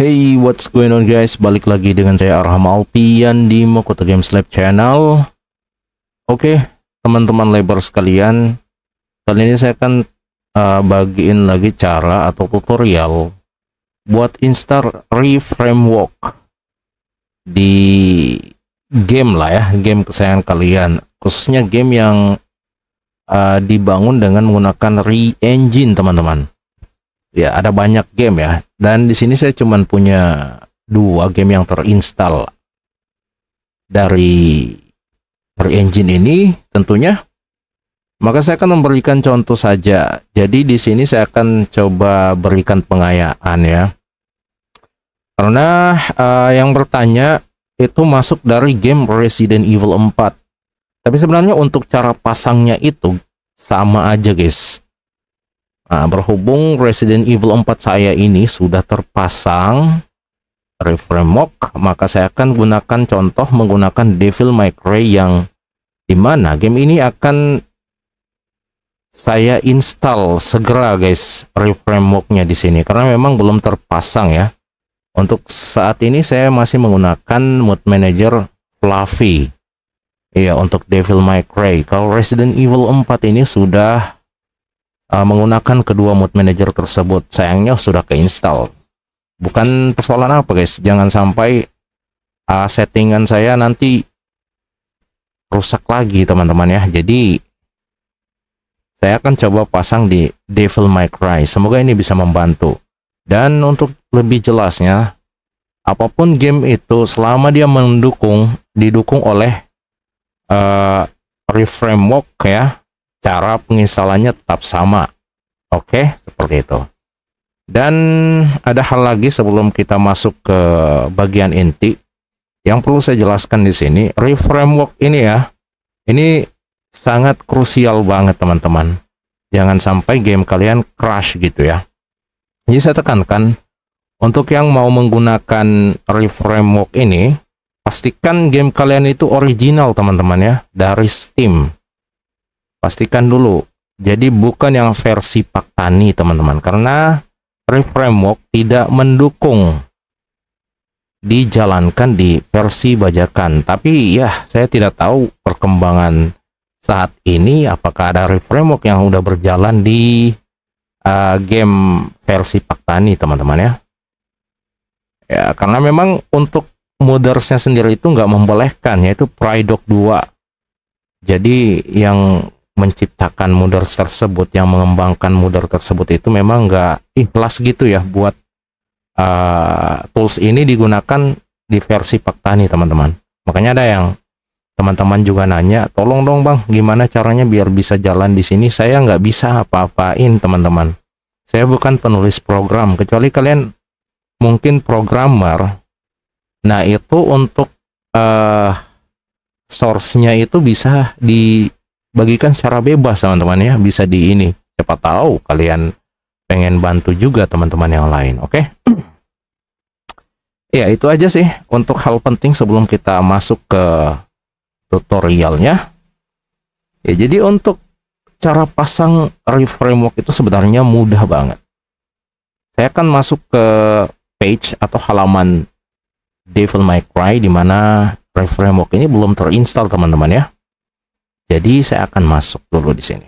Hey what's going on guys balik lagi dengan saya Arham Alpian di Mokota Games Lab channel Oke okay, teman-teman lebar sekalian kali ini saya akan uh, bagiin lagi cara atau tutorial buat install reframework di game lah ya game kesayangan kalian khususnya game yang uh, dibangun dengan menggunakan re-engine teman-teman ya ada banyak game ya dan di sini saya cuman punya dua game yang terinstall dari dari engine ini tentunya maka saya akan memberikan contoh saja jadi di sini saya akan coba berikan pengayaan ya karena uh, yang bertanya itu masuk dari game Resident Evil 4 tapi sebenarnya untuk cara pasangnya itu sama aja guys Nah, berhubung Resident Evil 4 saya ini sudah terpasang reframe mock, maka saya akan gunakan contoh menggunakan Devil May Cry yang dimana game ini akan saya install segera guys reframe nya di sini karena memang belum terpasang ya. Untuk saat ini saya masih menggunakan Mode Manager Fluffy. Iya, untuk Devil May Cry. Kalau Resident Evil 4 ini sudah uh, menggunakan kedua mode manager tersebut sayangnya sudah keinstall bukan persoalan apa guys jangan sampai uh, settingan saya nanti rusak lagi teman-teman ya jadi saya akan coba pasang di Devil May Cry semoga ini bisa membantu dan untuk lebih jelasnya apapun game itu selama dia mendukung didukung oleh uh, eh, reframework ya cara penginstalannya tetap sama. Oke, seperti itu. Dan ada hal lagi sebelum kita masuk ke bagian inti yang perlu saya jelaskan di sini, reframework ini ya. Ini sangat krusial banget teman-teman. Jangan sampai game kalian crash gitu ya. Jadi saya tekankan untuk yang mau menggunakan reframework ini, pastikan game kalian itu original teman-teman ya dari Steam. Pastikan dulu. Jadi bukan yang versi Pak Tani teman-teman. Karena reframework tidak mendukung dijalankan di versi bajakan. Tapi ya saya tidak tahu perkembangan saat ini apakah ada reframework yang sudah berjalan di uh, game versi Pak Tani teman-teman ya. Ya karena memang untuk modersnya sendiri itu nggak membolehkan yaitu Prydog 2. Jadi yang menciptakan modal tersebut yang mengembangkan modal tersebut itu memang nggak ikhlas gitu ya buat uh, tools ini digunakan di versi Paktani teman-teman makanya ada yang teman-teman juga nanya tolong dong bang gimana caranya biar bisa jalan di sini saya nggak bisa apa-apain teman-teman saya bukan penulis program kecuali kalian mungkin programmer nah itu untuk uh, source-nya itu bisa di bagikan secara bebas teman-teman ya bisa di ini siapa tahu kalian pengen bantu juga teman-teman yang lain oke okay? ya itu aja sih untuk hal penting sebelum kita masuk ke tutorialnya ya jadi untuk cara pasang reframework Framework itu sebenarnya mudah banget saya akan masuk ke page atau halaman Devil May Cry di mana reframework work ini belum terinstall teman-teman ya jadi saya akan masuk dulu di sini.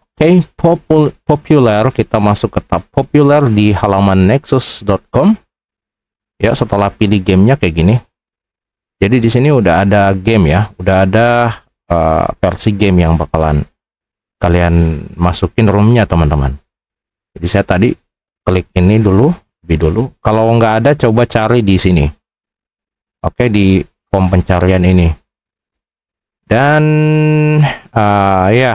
Oke, okay, popul populer kita masuk ke tab populer di halaman nexus.com. Ya, setelah pilih gamenya kayak gini. Jadi di sini udah ada game ya, udah ada uh, versi game yang bakalan kalian masukin roomnya teman-teman. Jadi saya tadi klik ini dulu, di dulu. Kalau nggak ada coba cari di sini. Oke, okay, di form pencarian ini. Dan uh, ya,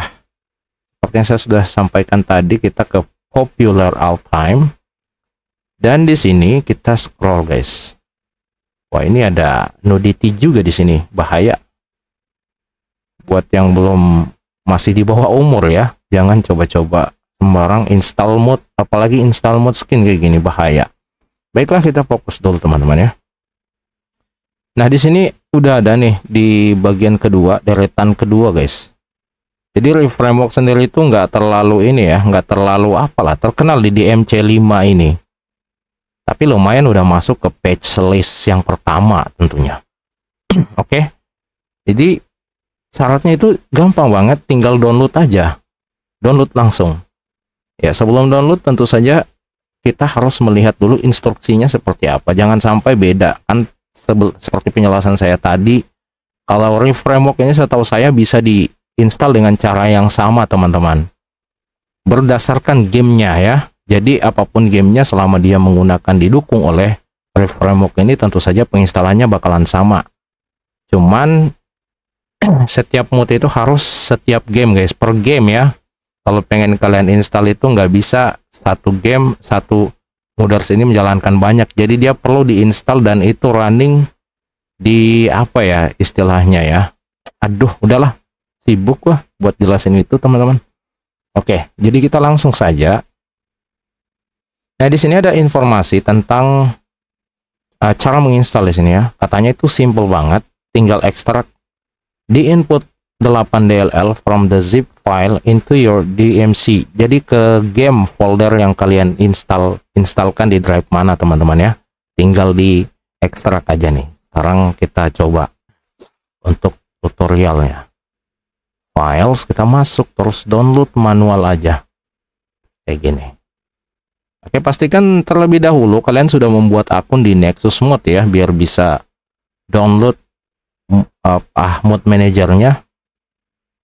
seperti yang saya sudah sampaikan tadi, kita ke popular all time. Dan di sini kita scroll guys. Wah ini ada nudity juga di sini, bahaya. Buat yang belum masih di bawah umur ya, jangan coba-coba sembarang install mode, apalagi install mode skin kayak gini bahaya. Baiklah kita fokus dulu teman-teman ya. Nah di sini udah ada nih di bagian kedua deretan kedua guys jadi reframework sendiri itu nggak terlalu ini ya nggak terlalu apalah terkenal di DMC5 ini tapi lumayan udah masuk ke page list yang pertama tentunya oke okay? jadi syaratnya itu gampang banget tinggal download aja download langsung ya sebelum download tentu saja kita harus melihat dulu instruksinya seperti apa jangan sampai beda kan sebel, seperti penjelasan saya tadi, kalau reframework Framework ini setahu saya bisa diinstal dengan cara yang sama teman-teman. Berdasarkan gamenya ya, jadi apapun gamenya selama dia menggunakan didukung oleh reframework Framework ini tentu saja penginstalannya bakalan sama. Cuman setiap mode itu harus setiap game guys, per game ya. Kalau pengen kalian install itu nggak bisa satu game, satu Modars ini menjalankan banyak. Jadi dia perlu diinstal dan itu running di apa ya istilahnya ya. Aduh, udahlah. Sibuk gua buat jelasin itu, teman-teman. Oke, jadi kita langsung saja. Nah, di sini ada informasi tentang uh, cara menginstal di sini ya. Katanya itu simple banget, tinggal ekstrak di input 8 DLL from the zip file into your DMC. Jadi ke game folder yang kalian install installkan di drive mana teman-teman ya. Tinggal di ekstrak aja nih. Sekarang kita coba untuk tutorialnya. Files kita masuk terus download manual aja. Kayak gini. Oke, pastikan terlebih dahulu kalian sudah membuat akun di Nexus Mode ya biar bisa download uh, ah, mode manajernya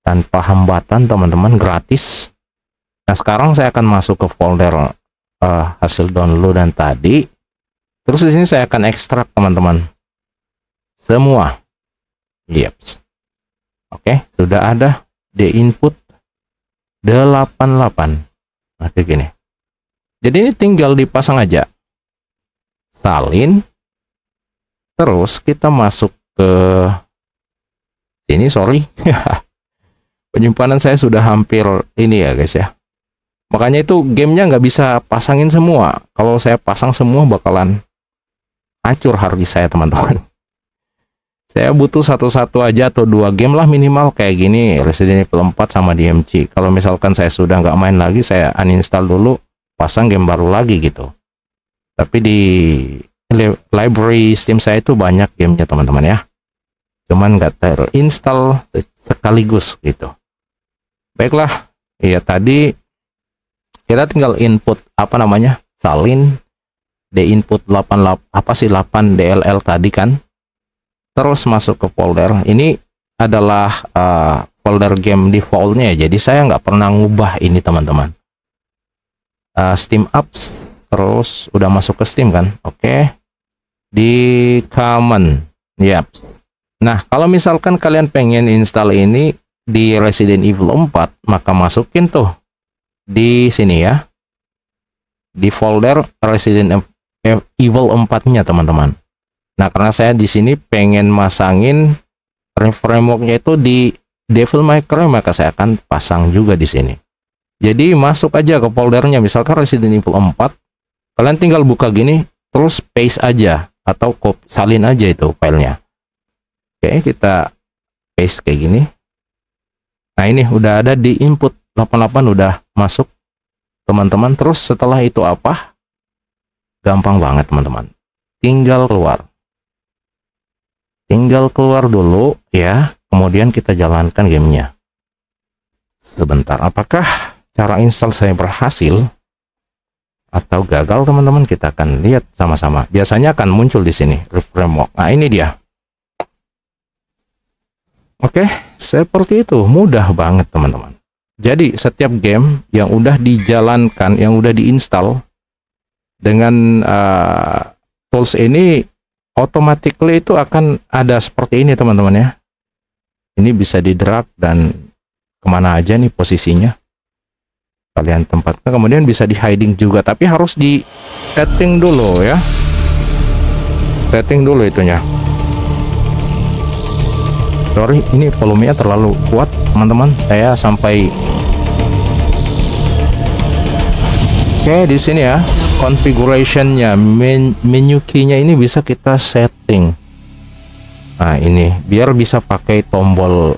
tanpa hambatan teman-teman gratis nah sekarang saya akan masuk ke folder uh, hasil download dan tadi terus di sini saya akan ekstrak teman-teman semua yep oke sudah ada di input 88 oke nah, gini jadi ini tinggal dipasang aja salin terus kita masuk ke ini sorry penyimpanan saya sudah hampir ini ya guys ya makanya itu gamenya nggak bisa pasangin semua kalau saya pasang semua bakalan hancur hargis saya teman-teman saya butuh satu-satu aja atau dua game lah minimal kayak gini Resident Evil 4 sama DMC kalau misalkan saya sudah nggak main lagi saya uninstall dulu pasang game baru lagi gitu tapi di library Steam saya itu banyak gamenya teman-teman ya cuman nggak terinstall sekaligus gitu baiklah ya tadi kita tinggal input apa namanya salin di input 88 apa sih 8 dll tadi kan terus masuk ke folder ini adalah uh, folder game defaultnya ya. jadi saya nggak pernah ngubah ini teman-teman uh, steam apps terus udah masuk ke steam kan oke okay. di common yep iya. nah kalau misalkan kalian pengen install ini di Resident Evil 4, maka masukin tuh di sini ya. Di folder Resident Evil 4-nya, teman-teman. Nah, karena saya di sini pengen masangin frameworknya itu di Devil May Cry, maka saya akan pasang juga di sini. Jadi masuk aja ke foldernya, misalkan Resident Evil 4, kalian tinggal buka gini, terus paste aja atau salin aja itu filenya. Oke, kita paste kayak gini. Nah ini udah ada di input 88 udah masuk teman-teman. Terus setelah itu apa? Gampang banget teman-teman. Tinggal keluar. Tinggal keluar dulu ya. Kemudian kita jalankan gamenya. Sebentar, apakah cara install saya berhasil atau gagal teman-teman? Kita akan lihat sama-sama. Biasanya akan muncul di sini, Reframework. Nah ini dia. Oke, seperti itu. Mudah banget, teman-teman. Jadi, setiap game yang udah dijalankan, yang udah diinstal dengan uh, tools ini automatically itu akan ada seperti ini, teman-teman ya. Ini bisa di drag dan kemana aja nih posisinya kalian tempatnya kemudian bisa di hiding juga tapi harus di setting dulu ya setting dulu itunya sorry ini volumenya terlalu kuat teman-teman saya sampai oke di sini ya configurationnya men menu key-nya ini bisa kita setting nah ini biar bisa pakai tombol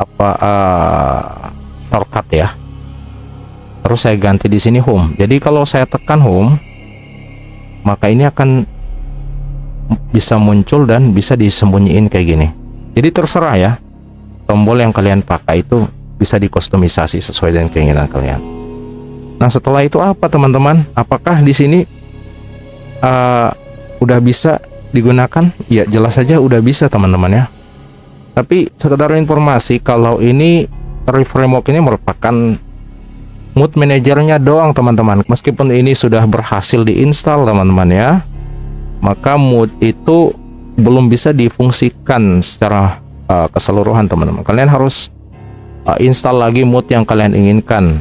apa uh, shortcut ya terus saya ganti di sini home jadi kalau saya tekan home maka ini akan bisa muncul dan bisa disembunyiin kayak gini jadi terserah ya, tombol yang kalian pakai itu bisa dikustomisasi sesuai dengan keinginan kalian. Nah setelah itu apa teman-teman? Apakah di sini uh, udah bisa digunakan? Ya jelas saja udah bisa teman-teman ya. Tapi sekedar informasi kalau ini Tarif Framework ini merupakan mood manajernya doang teman-teman. Meskipun ini sudah berhasil diinstal teman-teman ya, maka mood itu belum bisa difungsikan secara uh, keseluruhan teman-teman kalian harus uh, install lagi mod yang kalian inginkan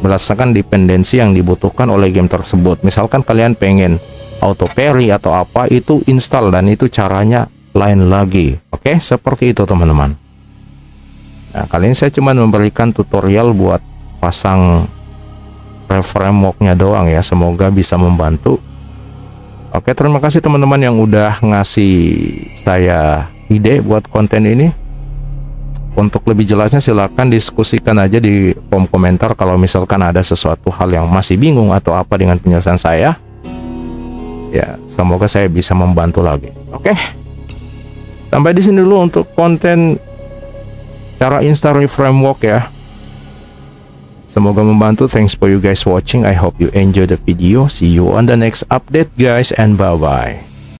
berdasarkan dependensi yang dibutuhkan oleh game tersebut misalkan kalian pengen auto carry atau apa itu install dan itu caranya lain lagi oke okay? seperti itu teman-teman nah kali ini saya cuma memberikan tutorial buat pasang frameworknya doang ya semoga bisa membantu Oke, terima kasih teman-teman yang udah ngasih saya ide buat konten ini. Untuk lebih jelasnya silahkan diskusikan aja di kolom komentar kalau misalkan ada sesuatu hal yang masih bingung atau apa dengan penjelasan saya. Ya, semoga saya bisa membantu lagi. Oke. Sampai di sini dulu untuk konten cara install framework ya. Samogamubantu, thanks for you guys watching. I hope you enjoyed the video. See you on the next update guys and bye-bye.